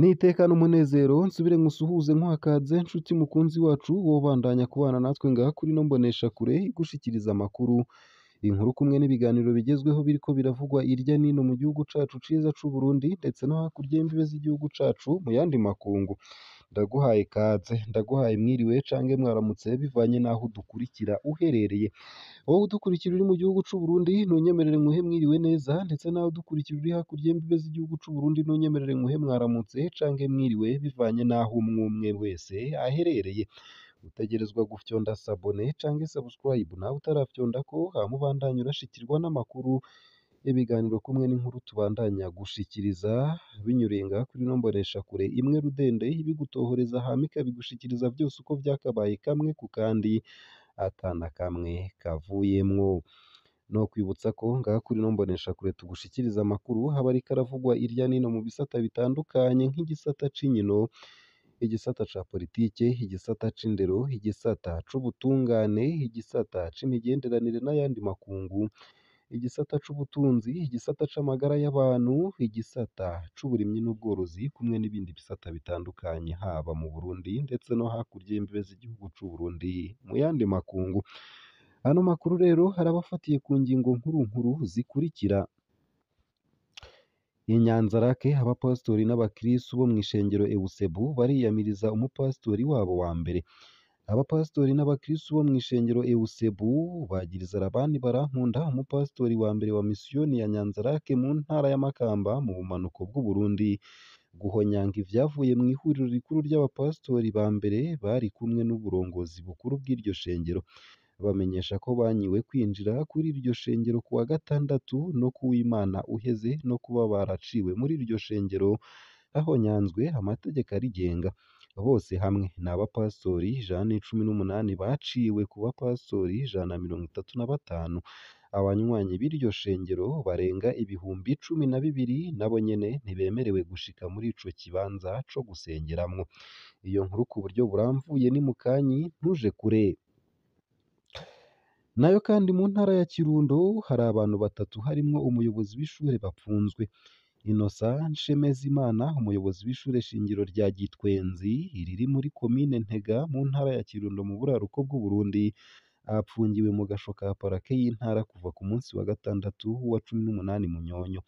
nitekana n’umunezero nsubire nkusuhuze nkwakadze nshuti mukunzi wacu wobandanya kubana natwe ngaha kuri no mbonesha kure igushikiriza amakuru inkuru kumwe n'ibiganiro bigezweho biriko biravugwa irya nino mu gihugu cacu ciza c'u Burundi ndetse no hakurya y'imbibe z'igihugu cacu mu yandi makungu Ndaguhaye ikaze, ndaguhaye mwiriwe cange mwaramutse bivanye n'aho udukurikira uherereye, wowe udukurikira uri mu gihugu c'u Burundi ntunyemerere nguhe mwiriwe neza, ndetse naho udukurikira uri hakurya y'imbibe z'igihugu c'u Burundi ntunyemerere nguhe mwaramutse cange mwiriwe bivanye n'aho umwe wese aherereye. Utegerezwa gufyonda sabone cange sabusikarayibu nawe utarafyonda ko hama urashikirwa n'amakuru. Ibiganiro kumwe n'inkuru tubandanya gushikiriza binyuriye ngaha kuri ino mboneshakure imwe Rudende bigutohoreza hama ikabigushikiriza byose uko byakabaye kamwe ku kandi atana kamwe kavuyemwo. Ni ukwibutsa ko ngaha kuri ino kure tugushikiriza amakuru haba ariko karavugwa irya nino mu bisata bitandukanye nk'igisata c'inkino, igisata ca politiki igisata c'indero, igisata c'ubutungane, igisata c'imigenderanire n'ayandi makungu. igisata cy'ubutunzi, igisata cy'amagara y'abantu, igisata cy'uburimyi n'ubworozi, kumwe n'ibindi bisata bitandukanye, haba mu Burundi ndetse no hakurya y'imbibe z'igihugu cy'u Burundi mu yandi makungu. Ano makuru rero hari abafatiye ku ngingo nkuru nkuru zikurikira: I Nyanza RAC abapasitori n'abakirisitu bo mu ishengero Ewusebu bariyamiriza umupasitori wabo wa mbere. abapasitori n'abakristu bo mu ishengero ewusebu bagiriza abandi barankunda umupasitori wa mbere wa misiyoni ya nyanzarake mu ntara ya makamba mu bumanuko bw'uburundi guhonyanga ibyavuye mu ihuriro rikuru ry'abapasitori ba mbere bari kumwe n'uburongozi bukuru bw'iryo shengero bamenyesha ko banyiwe kwinjira kuri iryo shengero kuwa gatandatu no kuw'imana uheze no kuba baraciwe muri iryo shengero aho nyanzwe amategeko arigenga bose hamwe ni abapastori ijana n'icumi n'umunani baciwe ku bapastori ijana na mirongo itatu na batanu abanywanyi b'iryo shengero barenga ibihumbi cumi na bibiri nabo nyene ntibemerewe gushika muri ico kibanza co gusengeramwo iyo nkuru ku buryo buramvuye ni mukanyi ntuje kure nayo kandi mu ntara ya Kirundo hari abantu batatu harimwo umuyobozi w'ishure bapfunzwe Innocent Nshimezimana umuyobozi w'ishuri shingiro rya Gitwenzi riri muri komine Ntega mu ntara ya Kirundo mu buraruko bw'u Burundi apfungiwe mu gasho ka parake y'intara kuva ku munsi wa gatandatu w'uwa cumi n'umunani mu nyonyo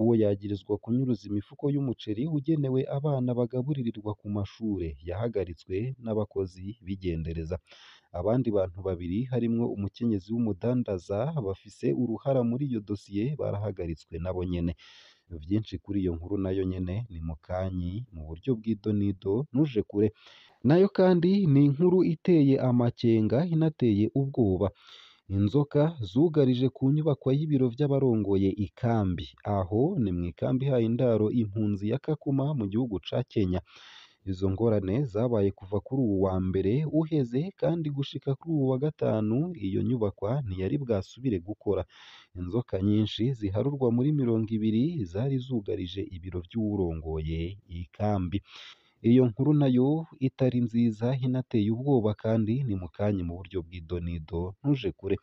uwo yagirizwa kunyuruza imifuko y'umuceri ugenewe abana bagaburirirwa ku mashuri yahagaritswe n'abakozi b'igendereza abandi bantu babiri harimo umukenyezi w'umudandaza bafise uruhara muri iyo dosiye barahagaritswe nabo nyene byinshi kuri iyo nkuru nayo nyine ni mukanyi mu buryo bw'idonido nuje kure nayo kandi ni inkuru iteye amakenga inateye ubwoba inzoka zugarije ku nyubako y'ibiro by'abarongoye ikambi aho ni mu ikambi ihaye indaro impunzi ya kakuma mu gihugu cya kenya Izo ngorane zabaye kuva kuri uyu wa mbere uheze kandi gushika kuri uyu wa gatanu iyo nyubakwa ntiyari bwasubire gukora. Inzoka nyinshi ziharurwa muri mirongo ibiri zari zugarije ibiro by'uwurongoye ikambi. Iyo nkuru nayo itari nziza inateye ubwoba kandi nimukanye mu buryo bw'idonido ntuje kure.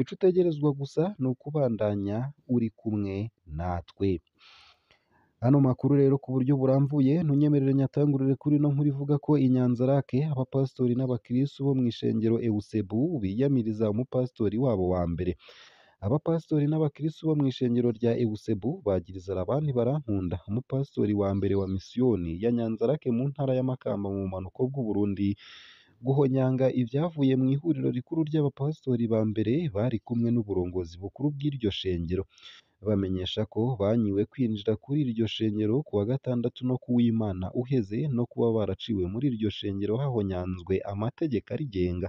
Ico utegerezwa gusa ni ukubandanya uri kumwe natwe. ano makuru rero ku buryo burambuye ntunyemerere nyatangurire kuri no nkuru ivuga ko i Nyanza RAC abapasitori n'abakirisitu bo mu ishengero Eusebu biyamiriza umupasitori wabo wa mbere abapasitori n'abakirisitu bo mu ishengero rya Eusebu bagiriza abandi barankunda umupasitori wa mbere wa misiyoni ya Nyanza RAC mu ntara ya mu bumanuko bw'u Burundi guhonyanga ibyavuye mu ihuriro rikuru ry'abapasitori ba mbere bari kumwe n'uburongozi bukuru bw'iryo shengero bamenyesha ko banyiwe kwinjira kuri iryo shengero ku wa gatandatu no ku w'Imana uheze no kuba baraciwe muri iryo shengero hahonyanzwe amategeko arigenga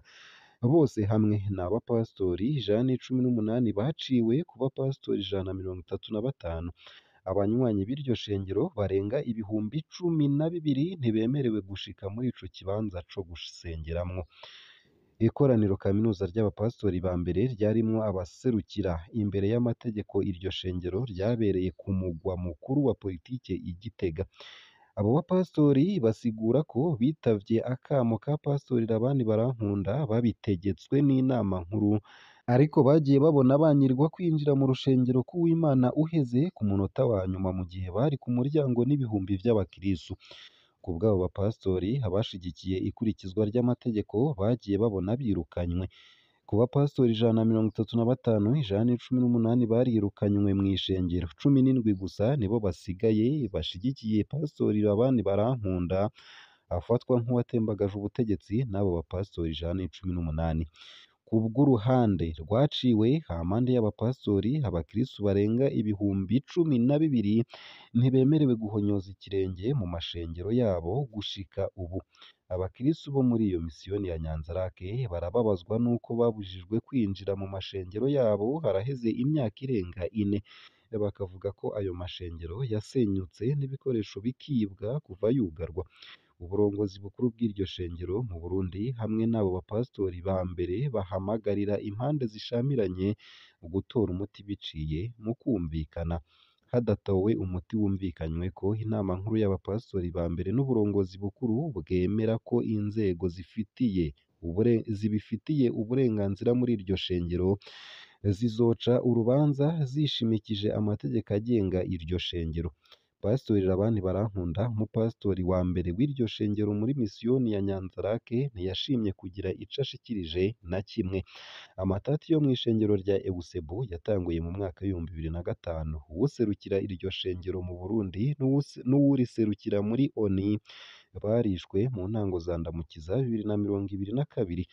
bose hamwe ni abapasitori ijana cumi n'umunani baciwe ku bapasitori ijana na mirongo itatu na batanu abanywanyi b'iryo shengero barenga ibihumbi cumi na bibiri ntibemerewe gushika muri icyo kibanza cyo gusengeramwo Ikoraniro kaminuza ry’abapastori ba mbere ryarimo abaserukira imbere y'amategeko iryo shengero ryabereye ku mugwa mukuru wa politiki i Gitega. Abo bapasitori basigura ko bitabye akamo ka Pasitori abandi Barankunda babitegetswe n'inama nkuru, ariko bagiye babona banyirwa kwinjira mu rushengero k'Uwimana uheze ku munota wa nyuma mu gihe bari ku muryango n'ibihumbi by'abakirisitu. ku bw'abo bapasitori abashigikiye ikurikizwa ry'amategeko bagiye babona birukanywe ku bapasitori ijana na mirongo itatu na batanu ijana cumi n'umunani barirukanywe mu ishengero cumi n'indwi gusa nibo basigaye bashigikiye pasitori abandi barankunda afatwa nk'uwatembagaje ubutegetsi n'abo bapasitori ijana cumi n'umunani ku bw'uruhande rwaciwe hampande y'abapasitori, abakirisitu barenga ibihumbi cumi na bibiri ntibemerewe guhonyoza ikirenge mu mashengero yabo gushika ubu. Abakirisitu bo muri iyo misiyoni ya Nyanza Lac barababazwa n'uko babujijwe kwinjira mu mashengero yabo haraheze imyaka irenga ine. Bakavuga ko ayo mashengero yasenyutse n'ibikoresho bikibwa kuva yugarwa. uburongozi bukuru bw'iryo shengero mu Burundi hamwe n'abo bapasitori ba mbere bahamagarira impande zishamiranye gutora umuti biciye mu kumvikana hadatowe umuti wumvikanywe ko inama nkuru y'abapasitori ba mbere n'uburongozi bukuru bwemera ko inzego zifitiye zibifitiye uburenganzira muri iryo shengero zizoca urubanza zishimikije amategeko agenga iryo shengero Pastori abandi Barankunda umupasitori wa mbere w'iryo shengero muri misiyoni ya Nyanza Lac ntiyashimye kugira ico ashikirije na kimwe amatati yo mu mw'ishengero rya Ebusebu yatanguye mu mwaka w'ibihumbi bibiri na gatanu uwuserukira iryo shengero mu Burundi n'uwuriserukira muri Oni barishwe mu ntango za Ndamukiza bibiri na mirongo ibiri na kabiri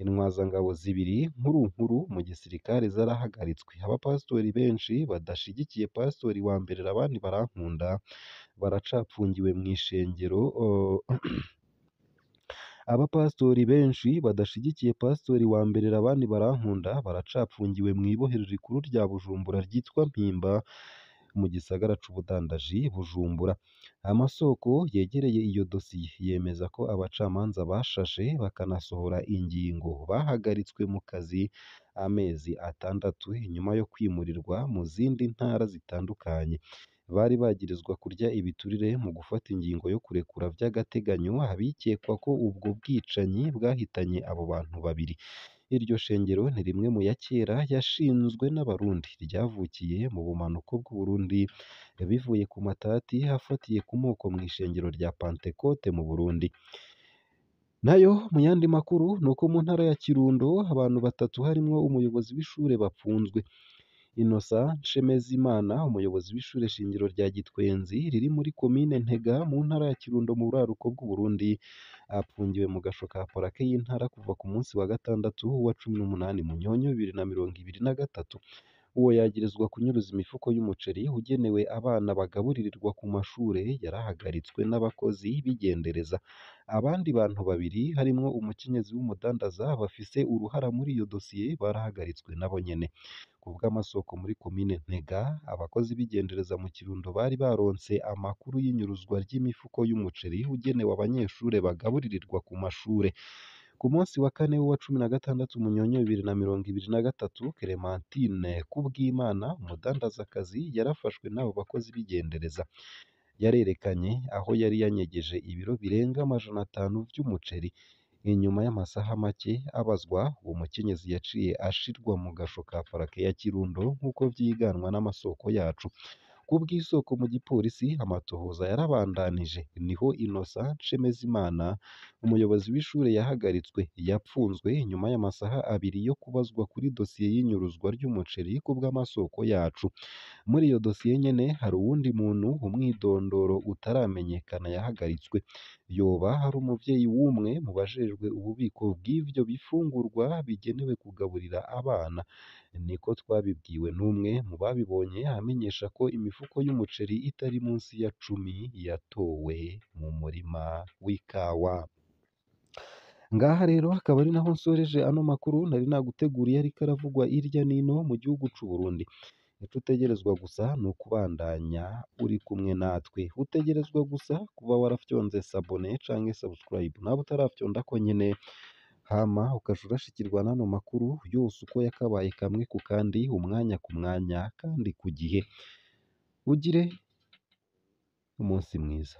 intwazangabo zibiri nkuru nkuru mu gisirikare zarahagaritswe abapasitori benshi badashyigikiye pasitori wa mbere abandi barankunda baracapfungiwe mu ishengero abapasitori benshi badashyigikiye pasitori wa mbere abandi barankunda baracapfungiwe mu ibohero rikuru rya bujumbura ryitwa mpimba mu gisagara cy'ubudandaji Bujumbura amasoko yegereye iyo dosiye yemeza ko abacamanza bashashe bakanasohora ingingo bahagaritswe mu kazi amezi atandatu nyuma yo kwimurirwa mu zindi ntara zitandukanye bari bagirizwa kurya ibiturire mu gufata ingingo yo kurekura by'agateganyo abikekwa ko ubwo bwicanyi bwahitanye abo bantu babiri Iryo shengero ni rimwe mu ya kera yashinzwe n'Abarundi, ryavukiye mu bumanuko bw'u Burundi, bivuye ku matati afatiye ku moko mu ishengero rya Pantekote mu Burundi. Nayo mu yandi makuru ni uko mu ntara ya Kirundo abantu batatu harimo umuyobozi w'ishure bapfunzwe Innocent Nshemezimana umuyobozi w'ishure shingiro rya Gitwenzi riri muri komine Ntega mu ntara ya Kirundo mu buraruko bw’u Burundi apfungiwe mu gasho ka Polake y'intara kuva ku munsi wa gatandatu wa cumi n'umunani Munyonyo bibiri na mirongo ibiri na gatatu. uwo yagirizwa kunyuruza imifuko y'umuceri ugenewe abana bagaburirirwa ku mashuri, yarahagaritswe n'abakozi b'igendereza. Abandi bantu babiri harimo umukenyezi w'umudandaza bafise uruhara muri iyo dosiye barahagaritswe nabo nyene. Ku bw'amasoko muri komine Ntega, abakozi b'igendereza mu Kirundo bari baronse amakuru y'inyuruzwa ry'imifuko y'umuceri ugenewe abanyeshuri bagaburirirwa ku mashure. Ku munsi wa kane w'uwa cumi na gatandatu Munyonyo bibiri na mirongo ibiri na gatatu, Clementine Kubwimana umudandazakazi yarafashwe n'abo bakozi b'igendereza. Yarerekanye aho yari yanyegeje ibiro birenga amajana atanu by'umuceri. Inyuma y'amasaha make abazwa, uwo mukenyezi yaciye ashirwa mu gasho ka Parake ya Kirundo nk'uko byiganwa n'amasoko yacu. ubwo mu gipolisi amatohoza yarabandanije niho Innocent Nshimiyimana umuyobozi w'ishuri yahagaritswe yapfunzwe nyuma y'amasaha abiri yo kubazwa kuri dosiye y'inyuruzwa ry'umuceri ku bw'amasoko yacu muri iyo dosiye nyine hari uwundi muntu umwidondoro utaramenyekana yahagaritswe yoba hari umubyeyi w'umwe mu bajejwe ububiko bw’ibyo bifungurwa bigenewe kugaburira abana niko twabibwiwe n'umwe mu babibonye amenyesha ko imifuko y'umuceri itari munsi ya cumi yatowe mu murima w'ikawa. Ngaha rero akaba ari naho nsoreje ano makuru nari naguteguriye ariko aravugwa hirya n'ino mu gihugu cy'u Burundi. Icyo utegerezwa gusa ni ukubandanya uri kumwe natwe. Utegerezwa gusa kuba warafyonze sabone cyangwa sabusikarayibu. Naba utarafyonda ko nyine hama ukajya urashyikirwa n'ano makuru yose uko yakabaye kamwe ku kandi, umwanya ku mwanya kandi ku gihe. Ugire umunsi mwiza.